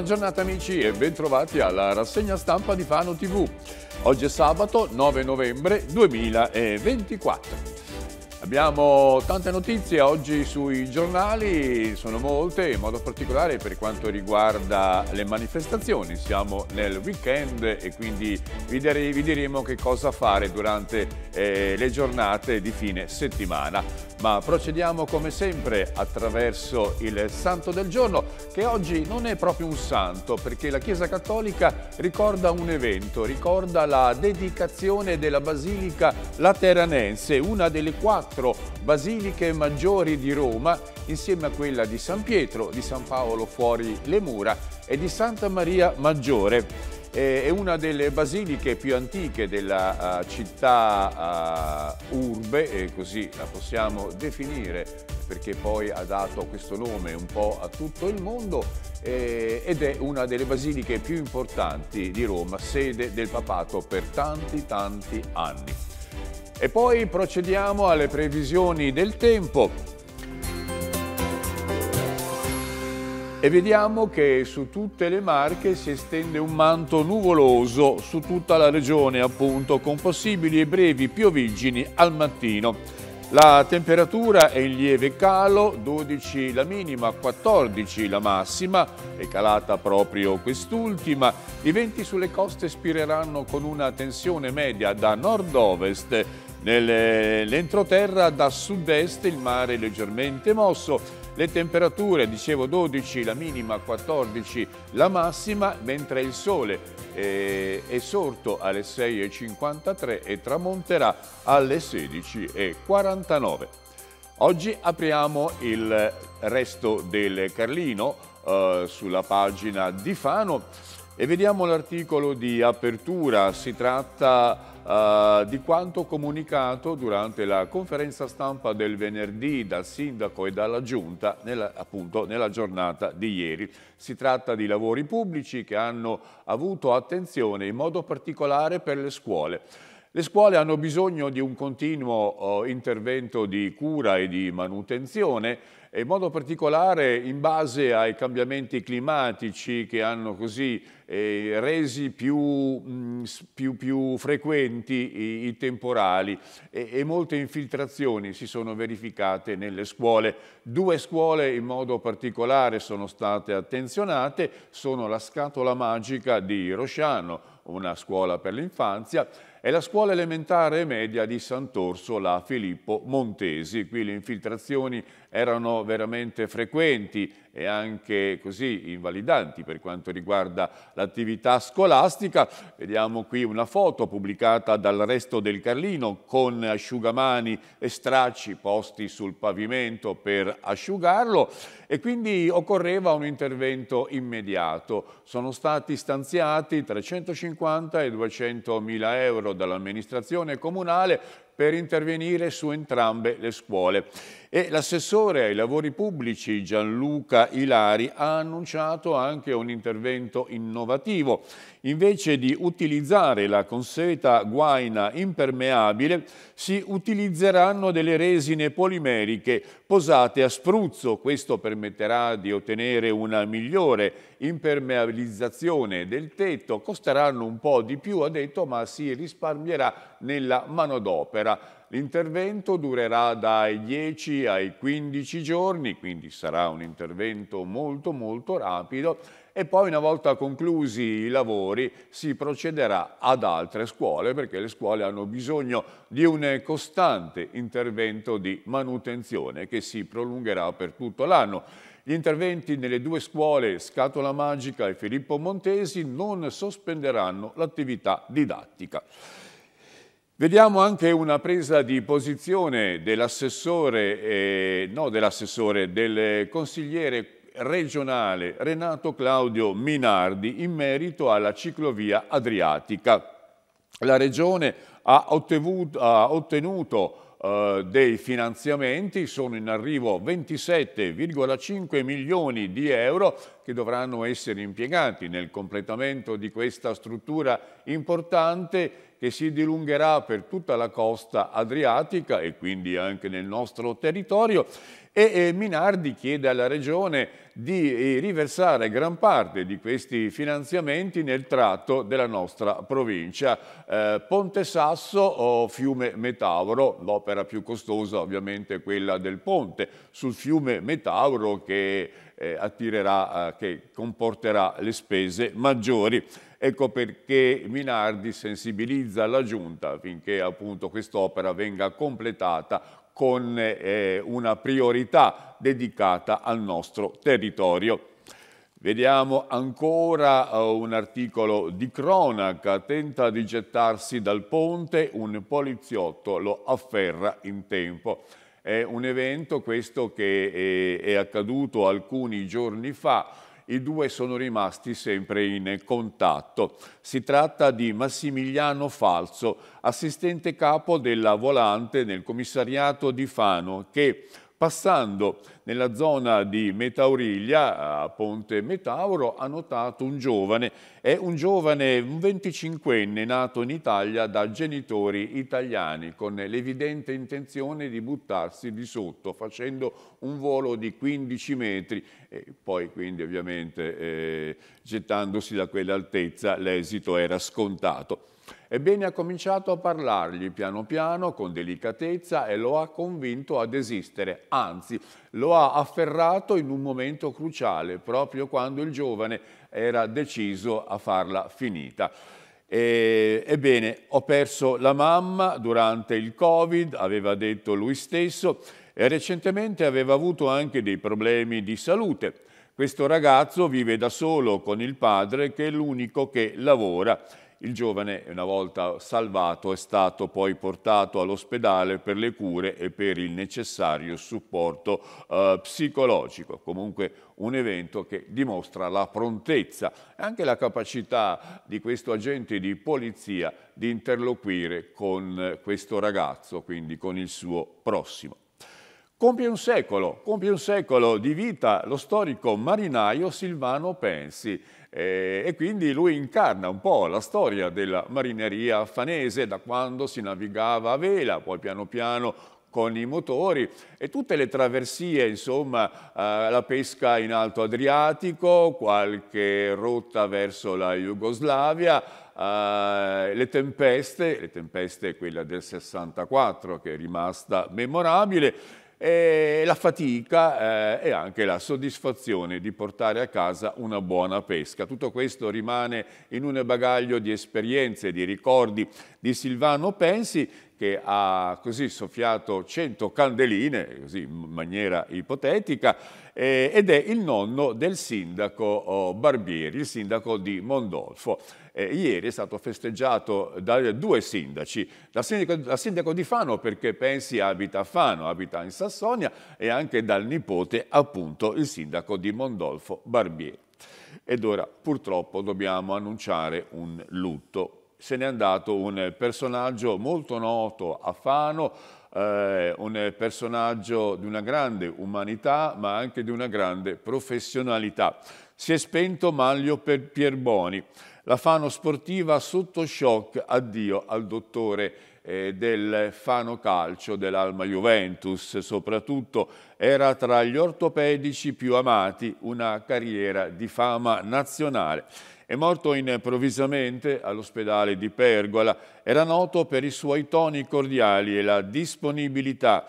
Buona giornata amici e bentrovati alla rassegna stampa di Fano TV. Oggi è sabato 9 novembre 2024. Abbiamo tante notizie oggi sui giornali, sono molte, in modo particolare per quanto riguarda le manifestazioni. Siamo nel weekend e quindi vi, dare, vi diremo che cosa fare durante eh, le giornate di fine settimana. Ma procediamo come sempre attraverso il santo del giorno, che oggi non è proprio un santo, perché la Chiesa Cattolica ricorda un evento, ricorda la dedicazione della Basilica Lateranense, una delle quattro quattro basiliche maggiori di Roma, insieme a quella di San Pietro, di San Paolo fuori le mura e di Santa Maria Maggiore è una delle basiliche più antiche della uh, città uh, urbe, così la possiamo definire, perché poi ha dato questo nome un po' a tutto il mondo, eh, ed è una delle basiliche più importanti di Roma, sede del papato per tanti tanti anni. E poi procediamo alle previsioni del tempo. E vediamo che su tutte le Marche si estende un manto nuvoloso su tutta la regione, appunto, con possibili e brevi pioviggini al mattino. La temperatura è in lieve calo, 12 la minima, 14 la massima, è calata proprio quest'ultima. I venti sulle coste spireranno con una tensione media da nord-ovest Nell'entroterra eh, da sud-est il mare leggermente mosso, le temperature, dicevo 12, la minima 14, la massima, mentre il sole è, eh, è sorto alle 6.53 e tramonterà alle 16.49. Oggi apriamo il resto del Carlino eh, sulla pagina di Fano e vediamo l'articolo di apertura. Si tratta eh, di quanto comunicato durante la conferenza stampa del venerdì dal sindaco e dalla giunta nella, appunto, nella giornata di ieri. Si tratta di lavori pubblici che hanno avuto attenzione in modo particolare per le scuole. Le scuole hanno bisogno di un continuo eh, intervento di cura e di manutenzione in modo particolare in base ai cambiamenti climatici che hanno così eh, resi più, più, più frequenti i, i temporali e, e, molte infiltrazioni si sono verificate nelle scuole. Due scuole in modo particolare sono state attenzionate, sono la Scatola Magica di Rosciano una scuola per l'infanzia, e la scuola elementare e media di Sant'Orso, la Filippo Montesi. Qui le infiltrazioni erano veramente frequenti e anche così invalidanti per quanto riguarda l'attività scolastica. Vediamo qui una foto pubblicata dal resto del Carlino con asciugamani e stracci posti sul pavimento per asciugarlo e quindi occorreva un intervento immediato. Sono stati stanziati 350 150 e 200 mila euro dall'amministrazione comunale per intervenire su entrambe le scuole. E l'assessore ai lavori pubblici Gianluca Ilari ha annunciato anche un intervento innovativo. Invece di utilizzare la consueta guaina impermeabile, si utilizzeranno delle resine polimeriche posate a spruzzo. Questo permetterà di ottenere una migliore impermeabilizzazione del tetto. Costeranno un po' di più, ha detto, ma si risparmierà nella manodopera. L'intervento durerà dai 10 ai 15 giorni, quindi sarà un intervento molto molto rapido e poi una volta conclusi i lavori si procederà ad altre scuole perché le scuole hanno bisogno di un costante intervento di manutenzione che si prolungherà per tutto l'anno. Gli interventi nelle due scuole Scatola Magica e Filippo Montesi non sospenderanno l'attività didattica. Vediamo anche una presa di posizione dell'assessore, eh, no dell'assessore, del consigliere regionale Renato Claudio Minardi in merito alla ciclovia adriatica. La regione ha, ottevuto, ha ottenuto eh, dei finanziamenti, sono in arrivo 27,5 milioni di euro che dovranno essere impiegati nel completamento di questa struttura importante che si dilungherà per tutta la costa adriatica e quindi anche nel nostro territorio e eh, Minardi chiede alla Regione di eh, riversare gran parte di questi finanziamenti nel tratto della nostra provincia. Eh, Ponte Sasso o Fiume Metauro, l'opera più costosa ovviamente è quella del ponte sul fiume Metauro che, eh, attirerà, eh, che comporterà le spese maggiori. Ecco perché Minardi sensibilizza la Giunta affinché appunto quest'opera venga completata con eh, una priorità dedicata al nostro territorio. Vediamo ancora eh, un articolo di cronaca, tenta di gettarsi dal ponte, un poliziotto lo afferra in tempo. È un evento questo che eh, è, accaduto alcuni giorni fa i due sono rimasti sempre in contatto. Si tratta di Massimiliano Falso, assistente capo della volante nel commissariato di Fano, che Passando nella zona di Metauriglia, a Ponte Metauro, ha notato un giovane. È un giovane, un 25enne, nato in Italia da genitori italiani, con l'evidente intenzione di buttarsi di sotto, facendo un volo di 15 metri e poi quindi ovviamente eh, gettandosi da quell'altezza l'esito era scontato. Ebbene ha cominciato a parlargli piano piano, con delicatezza, e lo ha convinto a desistere, anzi lo ha afferrato in un momento cruciale, proprio quando il giovane era deciso a farla finita. E, ebbene, ho perso la mamma durante il Covid, aveva detto lui stesso, e recentemente aveva avuto anche dei problemi di salute. Questo ragazzo vive da solo con il padre che è l'unico che lavora il giovane, una volta salvato, è stato poi portato all'ospedale per le cure e per il necessario supporto eh, psicologico. Comunque un evento che dimostra la prontezza e anche la capacità di questo agente di polizia di interloquire con questo ragazzo, quindi con il suo prossimo. Compie un secolo, compie un secolo di vita lo storico marinaio Silvano Pensi, eh, e quindi lui incarna un po' la storia della marineria fanese da quando si navigava a vela, poi piano piano con i motori e tutte le traversie, insomma, eh, la pesca in alto Adriatico, qualche rotta verso la Jugoslavia, eh, le tempeste, le tempeste quella del 64 che è rimasta memorabile e la fatica eh, e anche la soddisfazione di portare a casa una buona pesca. Tutto questo rimane in un bagaglio di esperienze, di ricordi di Silvano Pensi che ha così soffiato 100 candeline, così in maniera ipotetica, eh, ed è il nonno del sindaco oh, Barbieri, il sindaco di Mondolfo eh, ieri è stato festeggiato da due sindaci, dal sindaco, la sindaco, di Fano perché Pensi abita a Fano, abita in Sassonia e anche dal nipote appunto il sindaco di Mondolfo Barbier. Ed ora purtroppo dobbiamo annunciare un lutto. Se n'è andato un personaggio molto noto a Fano, eh, un personaggio di una grande umanità ma anche di una grande professionalità. Si è spento Maglio Pierboni, la Fano Sportiva sotto shock, addio al dottore eh, del Fano Calcio dell'Alma Juventus. Soprattutto era tra gli ortopedici più amati, una carriera di fama nazionale. È morto improvvisamente all'ospedale di Pergola. Era noto per i suoi toni cordiali e la disponibilità.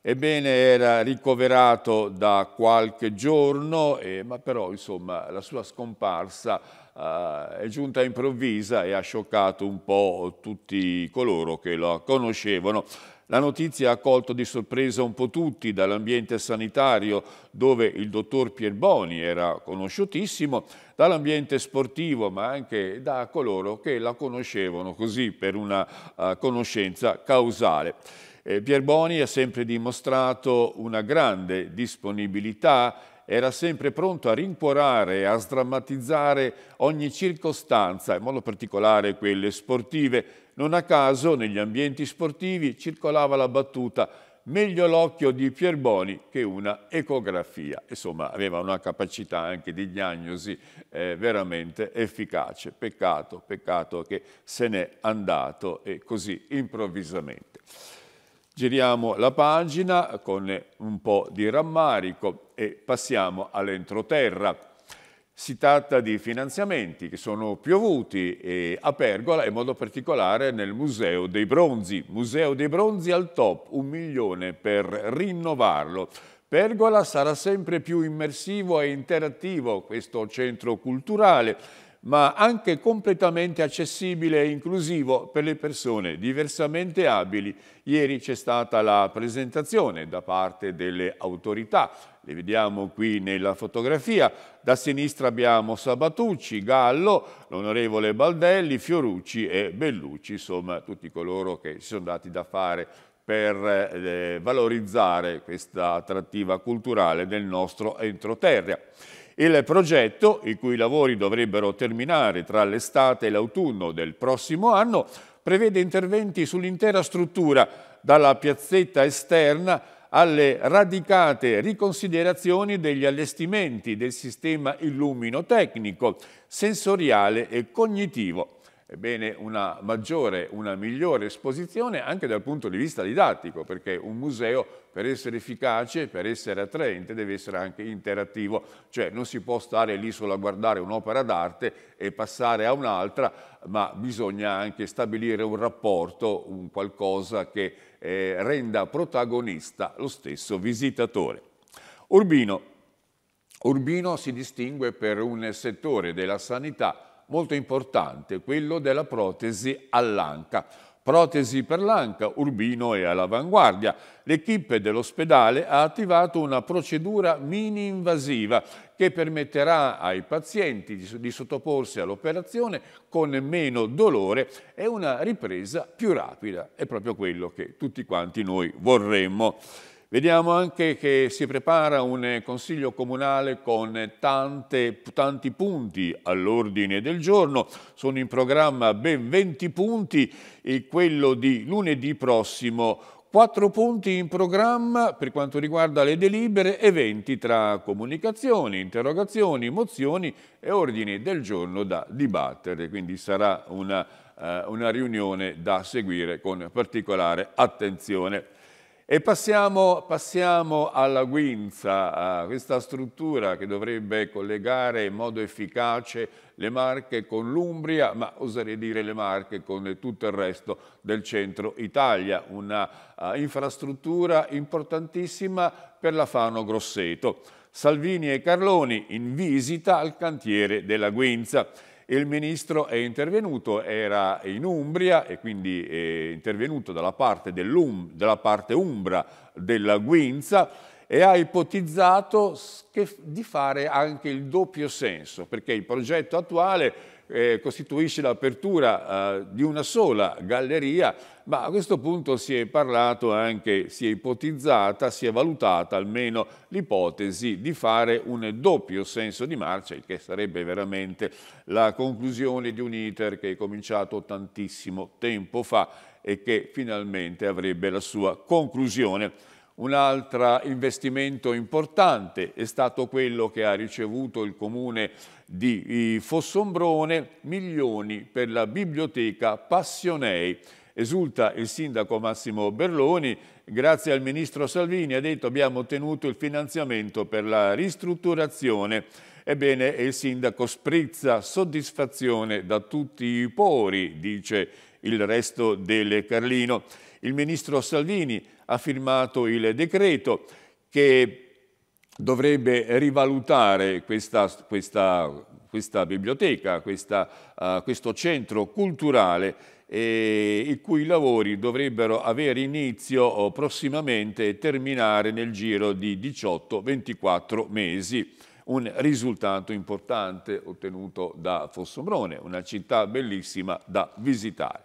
Ebbene, era ricoverato da qualche giorno, eh, ma però insomma, la sua scomparsa eh, è giunta improvvisa e ha scioccato un po' tutti coloro che la conoscevano. La notizia ha colto di sorpresa un po' tutti, dall'ambiente sanitario, dove il dottor Pierboni era conosciutissimo, dall'ambiente sportivo, ma anche da coloro che la conoscevano così per una uh, conoscenza causale. Eh, Pierboni ha sempre dimostrato una grande disponibilità era sempre pronto a rincuorare e a sdrammatizzare ogni circostanza, in modo particolare quelle sportive. Non a caso negli ambienti sportivi circolava la battuta meglio l'occhio di Pierboni che una ecografia. Insomma, aveva una capacità anche di diagnosi eh, veramente efficace. Peccato, peccato che se n'è andato e così improvvisamente. Giriamo la pagina con un po' di rammarico e passiamo all'entroterra. Si tratta di finanziamenti che sono piovuti a Pergola, in modo particolare nel Museo dei Bronzi. Museo dei Bronzi al top, un milione per rinnovarlo. Pergola sarà sempre più immersivo e interattivo questo centro culturale ma anche completamente accessibile e inclusivo per le persone diversamente abili. Ieri c'è stata la presentazione da parte delle autorità, le vediamo qui nella fotografia. Da sinistra abbiamo Sabatucci, Gallo, l'onorevole Baldelli, Fiorucci e Bellucci, insomma tutti coloro che si sono dati da fare per eh, valorizzare questa attrattiva culturale del nostro entroterra. Il progetto, i cui lavori dovrebbero terminare tra l'estate e l'autunno del prossimo anno, prevede interventi sull'intera struttura, dalla piazzetta esterna alle radicate riconsiderazioni degli allestimenti del sistema illuminotecnico, sensoriale e cognitivo ebbene, una maggiore, una migliore esposizione anche dal punto di vista didattico, perché un museo per essere efficace, per essere attraente, deve essere anche interattivo, cioè non si può stare lì solo a guardare un'opera d'arte e passare a un'altra, ma bisogna anche stabilire un rapporto, un qualcosa che eh, renda protagonista lo stesso visitatore. Urbino. Urbino si distingue per un settore della sanità molto importante, quello della protesi all'anca. Protesi per l'anca, Urbino è all'avanguardia. L'equipe dell'ospedale ha attivato una procedura mini-invasiva che permetterà ai pazienti di, sottoporsi all'operazione con meno dolore e una ripresa più rapida. È proprio quello che tutti quanti noi vorremmo. Vediamo anche che si prepara un Consiglio comunale con tante, tanti punti all'ordine del giorno, sono in programma ben 20 punti e quello di lunedì prossimo Quattro punti in programma per quanto riguarda le delibere eventi tra comunicazioni, interrogazioni, mozioni e ordini del giorno da dibattere. Quindi sarà una, eh, una riunione da seguire con particolare attenzione. E passiamo, passiamo alla Guinza, questa struttura che dovrebbe collegare in modo efficace le Marche con l'Umbria, ma oserei dire le Marche con tutto il resto del centro Italia, una uh, infrastruttura importantissima per la Fano Grosseto. Salvini e Carloni in visita al cantiere della Guinza il ministro è intervenuto, era in Umbria e quindi è intervenuto dalla parte, dell dalla parte umbra della Guinza e ha ipotizzato che, di fare anche il doppio senso, perché il progetto attuale eh, costituisce l'apertura eh, di una sola galleria, ma a questo punto si è parlato anche, si è ipotizzata, si è valutata almeno l'ipotesi di fare un doppio senso di marcia, il che sarebbe veramente la conclusione di un iter che è cominciato tantissimo tempo fa e che finalmente avrebbe la sua conclusione. Un altro investimento importante è stato quello che ha ricevuto il comune di Fossombrone, milioni per la biblioteca Passionei. Esulta il sindaco Massimo Berloni, grazie al ministro Salvini ha detto abbiamo ottenuto il finanziamento per la ristrutturazione. Ebbene, il sindaco sprizza soddisfazione da tutti i pori, dice il resto del Carlino. Il ministro Salvini ha firmato il decreto che dovrebbe rivalutare questa, questa, questa biblioteca, questa, uh, questo centro culturale eh, i cui lavori dovrebbero avere inizio eh, prossimamente e terminare nel giro di 18-24 mesi. Un risultato importante ottenuto da Fossombrone, una città bellissima da visitare.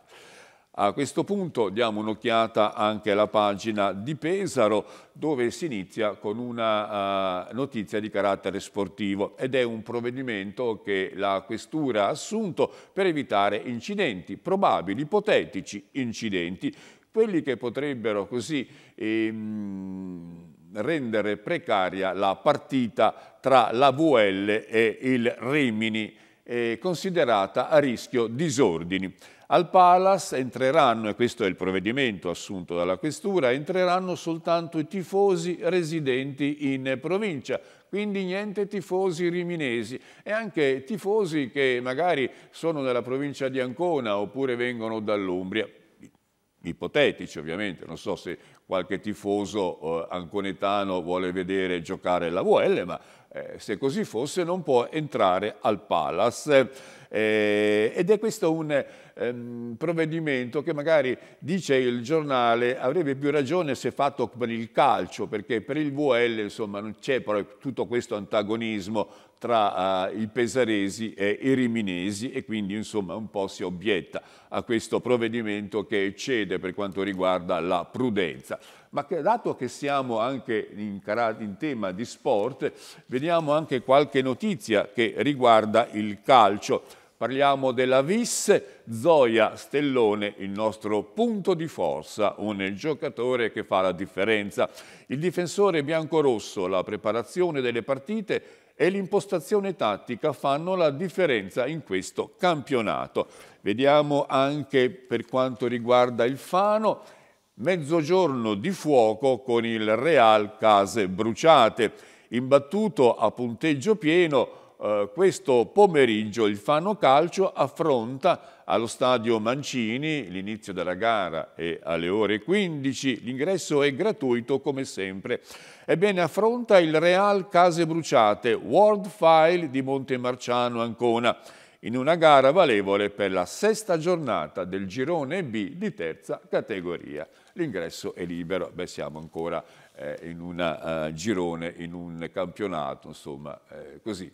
A questo punto diamo un'occhiata anche alla pagina di Pesaro dove si inizia con una uh, notizia di carattere sportivo ed è un provvedimento che la Questura ha assunto per evitare incidenti, probabili, ipotetici incidenti, quelli che potrebbero così... Ehm, rendere precaria la partita tra la VL e il Rimini, eh, considerata a rischio disordini. Al Palace entreranno, e questo è il provvedimento assunto dalla Questura, entreranno soltanto i tifosi residenti in provincia, quindi niente tifosi riminesi e anche tifosi che magari sono nella provincia di Ancona oppure vengono dall'Umbria. Ipotetici ovviamente, non so se qualche tifoso eh, anconetano vuole vedere giocare la VL, ma eh, se così fosse non può entrare al Palace. Eh, ed è questo un ehm, provvedimento che magari dice il giornale avrebbe più ragione se fatto per il calcio, perché per il VL insomma, non c'è tutto questo antagonismo tra uh, i pesaresi e i riminesi e quindi insomma un po' si obietta a questo provvedimento che eccede per quanto riguarda la prudenza. Ma che, dato che siamo anche in, in tema di sport, vediamo anche qualche notizia che riguarda il calcio. Parliamo della Vis, Zoya Stellone, il nostro punto di forza, un giocatore che fa la differenza. Il difensore biancorosso, la preparazione delle partite e l'impostazione tattica fanno la differenza in questo campionato. Vediamo anche per quanto riguarda il Fano, mezzogiorno di fuoco con il Real Case Bruciate, imbattuto a punteggio pieno eh, questo pomeriggio il Fano Calcio affronta allo stadio Mancini l'inizio della gara è alle ore 15, l'ingresso è gratuito come sempre. Ebbene affronta il Real Case Bruciate, World File di Montemarciano Ancona, in una gara valevole per la sesta giornata del girone B di terza categoria. L'ingresso è libero, beh siamo ancora eh, in un eh, girone, in un campionato, insomma, eh, così,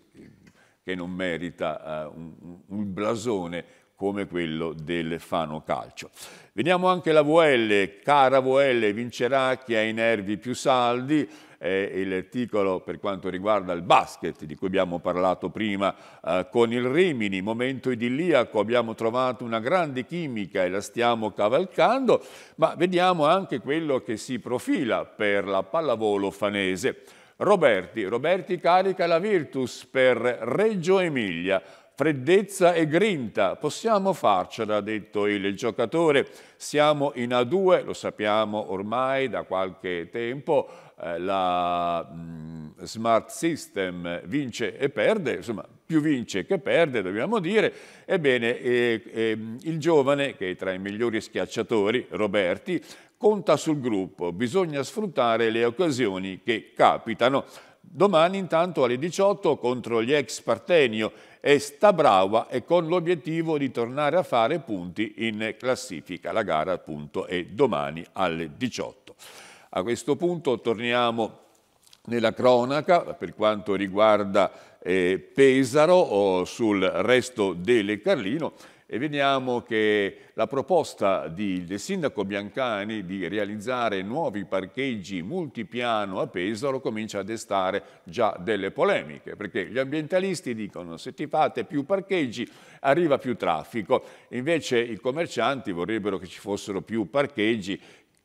che non merita un, un blasone come quello del Fano Calcio. Veniamo anche alla VL, cara VL, vincerà chi ha i nervi più saldi, il titolo per quanto riguarda il basket di cui abbiamo parlato prima eh, con il Rimini, momento idilliaco, abbiamo trovato una grande chimica e la stiamo cavalcando, ma vediamo anche quello che si profila per la pallavolo fanese. Roberti, Roberti carica la Virtus per Reggio Emilia, freddezza e grinta, possiamo farcela, ha detto il giocatore. Siamo in A2, lo sappiamo ormai da qualche tempo, eh, la mm, smart system vince e perde, insomma più vince che perde dobbiamo dire, ebbene eh, eh, il giovane che è tra i migliori schiacciatori, Roberti, conta sul gruppo, bisogna sfruttare le occasioni che capitano. Domani intanto alle 18 contro gli ex Partenio e Stabraua e con l'obiettivo di tornare a fare punti in classifica. La gara appunto è domani alle 18. A questo punto torniamo nella cronaca per quanto riguarda eh, Pesaro o sul resto delle Carlino e vediamo che la proposta di, del sindaco Biancani di realizzare nuovi parcheggi multipiano a Pesaro comincia a destare già delle polemiche, perché gli ambientalisti dicono se ti fate più parcheggi arriva più traffico, invece i commercianti vorrebbero che ci fossero più parcheggi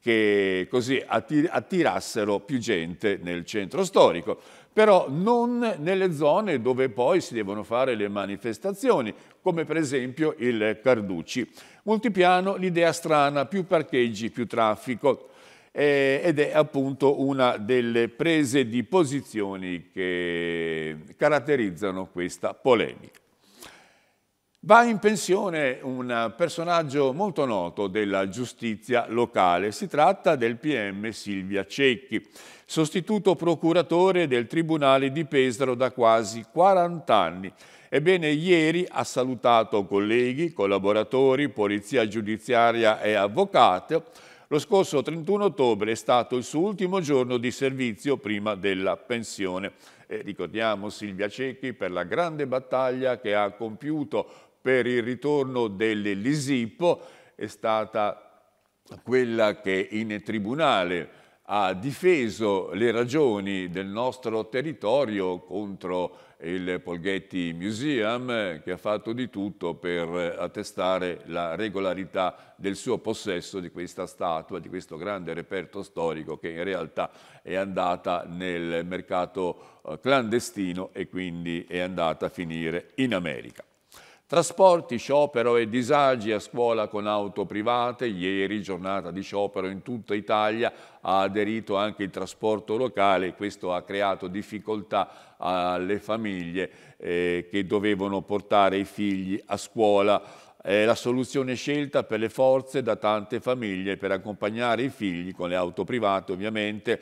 che così attirassero più gente nel centro storico, però non nelle zone dove poi si devono fare le manifestazioni, come per esempio il Carducci. Multipiano, l'idea strana, più parcheggi, più traffico, eh, ed è appunto una delle prese di posizioni che caratterizzano questa polemica. Va in pensione un personaggio molto noto della giustizia locale, si tratta del PM Silvia Cecchi, sostituto procuratore del Tribunale di Pesaro da quasi 40 anni. Ebbene, ieri ha salutato colleghi, collaboratori, polizia giudiziaria e avvocato. Lo scorso 31 ottobre è stato il suo ultimo giorno di servizio prima della pensione. E ricordiamo Silvia Cecchi per la grande battaglia che ha compiuto per il ritorno dell'Elisipo è stata quella che in tribunale ha difeso le ragioni del nostro territorio contro il Polghetti Museum che ha fatto di tutto per attestare la regolarità del suo possesso di questa statua, di questo grande reperto storico che in realtà è andata nel mercato eh, clandestino e quindi è andata a finire in America. Trasporti, sciopero e disagi a scuola con auto private. Ieri giornata di sciopero in tutta Italia ha aderito anche il trasporto locale questo ha creato difficoltà alle famiglie eh, che dovevano portare i figli a scuola. È la soluzione scelta per le forze da tante famiglie per accompagnare i figli con le auto private ovviamente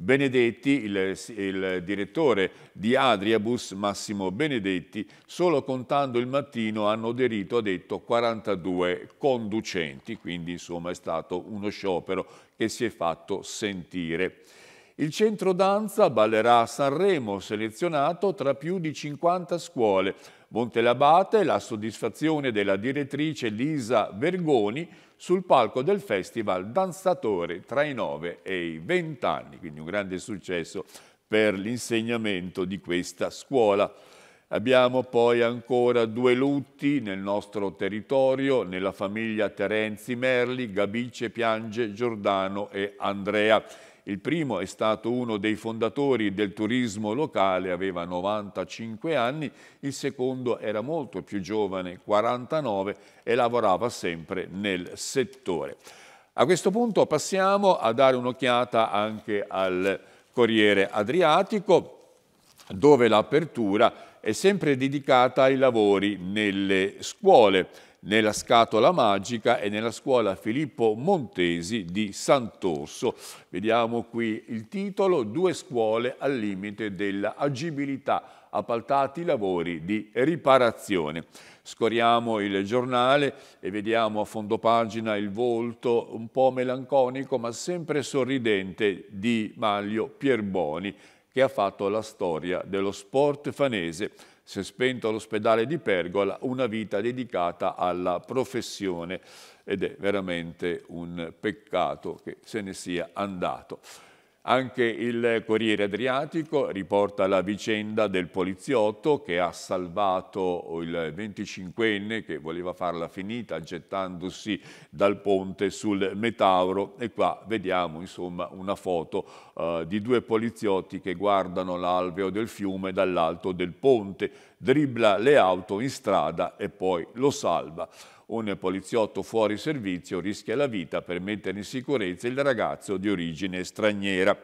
Benedetti, il, il, direttore di Adriabus, Massimo Benedetti, solo contando il mattino hanno aderito, ha detto, 42 conducenti, quindi insomma è stato uno sciopero che si è fatto sentire. Il centro danza ballerà a Sanremo, selezionato tra più di 50 scuole, Montelabate la soddisfazione della direttrice Lisa Vergoni sul palco del festival Danzatore tra i 9 e i 20 anni, quindi un grande successo per l'insegnamento di questa scuola. Abbiamo poi ancora due lutti nel nostro territorio, nella famiglia Terenzi Merli, Gabice, Piange, Giordano e Andrea. Il primo è stato uno dei fondatori del turismo locale, aveva 95 anni, il secondo era molto più giovane, 49, e lavorava sempre nel settore. A questo punto passiamo a dare un'occhiata anche al Corriere Adriatico, dove l'apertura è sempre dedicata ai lavori nelle scuole nella scatola magica e nella scuola Filippo Montesi di Sant'Orso. Vediamo qui il titolo, due scuole al limite dell'agibilità, appaltati lavori di riparazione. Scoriamo il giornale e vediamo a fondo pagina il volto un po' melanconico ma sempre sorridente di Maglio Pierboni che ha fatto la storia dello sport fanese si è spento all'ospedale di Pergola, una vita dedicata alla professione ed è veramente un peccato che se ne sia andato. Anche il Corriere Adriatico riporta la vicenda del poliziotto che ha salvato il 25enne che voleva farla finita gettandosi dal ponte sul Metauro e qua vediamo insomma una foto uh, di due poliziotti che guardano l'alveo del fiume dall'alto del ponte, dribbla le auto in strada e poi lo salva. Un poliziotto fuori servizio rischia la vita per mettere in sicurezza il ragazzo di origine straniera.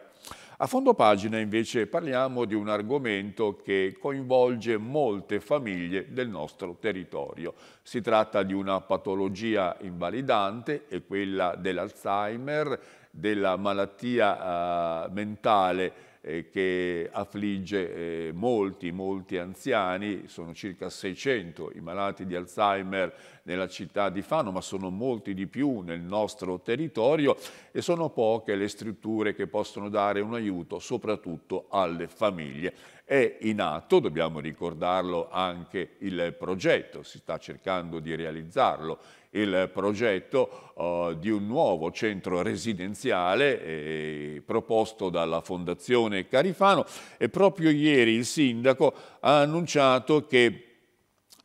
A fondo pagina invece parliamo di un argomento che coinvolge molte famiglie del nostro territorio. Si tratta di una patologia invalidante e quella dell'Alzheimer, della malattia eh, mentale eh, che affligge eh, molti, molti anziani, sono circa 600 i malati di Alzheimer nella città di Fano, ma sono molti di più nel nostro territorio e sono poche le strutture che possono dare un aiuto soprattutto alle famiglie. È in atto, dobbiamo ricordarlo, anche il progetto, si sta cercando di realizzarlo, il progetto uh, di un nuovo centro residenziale eh, proposto dalla Fondazione Carifano e proprio ieri il sindaco ha annunciato che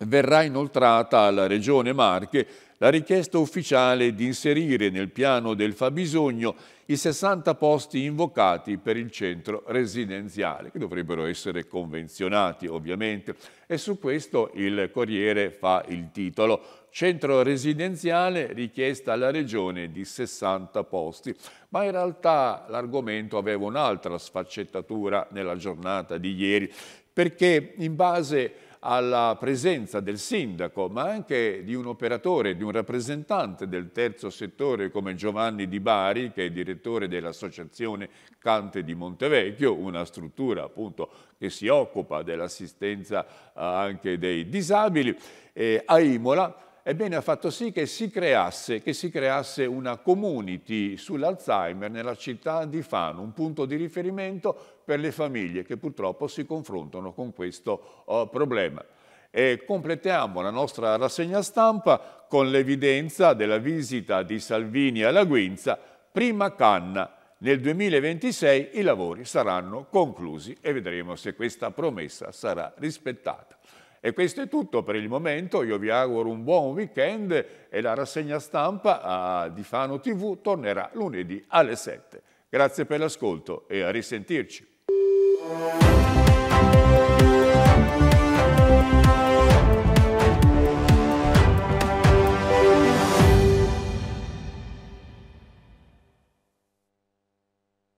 verrà inoltrata alla Regione Marche la richiesta ufficiale di inserire nel piano del fabbisogno i 60 posti invocati per il centro residenziale, che dovrebbero essere convenzionati ovviamente. E su questo il Corriere fa il titolo Centro residenziale richiesta alla Regione di 60 posti. Ma in realtà l'argomento aveva un'altra sfaccettatura nella giornata di ieri, perché in base alla presenza del sindaco, ma anche di un operatore, di un rappresentante del terzo settore come Giovanni Di Bari, che è direttore dell'Associazione Cante di Montevecchio, una struttura appunto che si occupa dell'assistenza eh, anche dei disabili, eh, a Imola ebbene ha fatto sì che si creasse, che si creasse una community sull'Alzheimer nella città di Fano, un punto di riferimento per le famiglie che purtroppo si confrontano con questo uh, problema. E completiamo la nostra rassegna stampa con l'evidenza della visita di Salvini alla Guinza, prima canna. Nel 2026 i lavori saranno conclusi e vedremo se questa promessa sarà rispettata. E questo è tutto per il momento, io vi auguro un buon weekend e la rassegna stampa di Fano TV tornerà lunedì alle 7. Grazie per l'ascolto e a risentirci.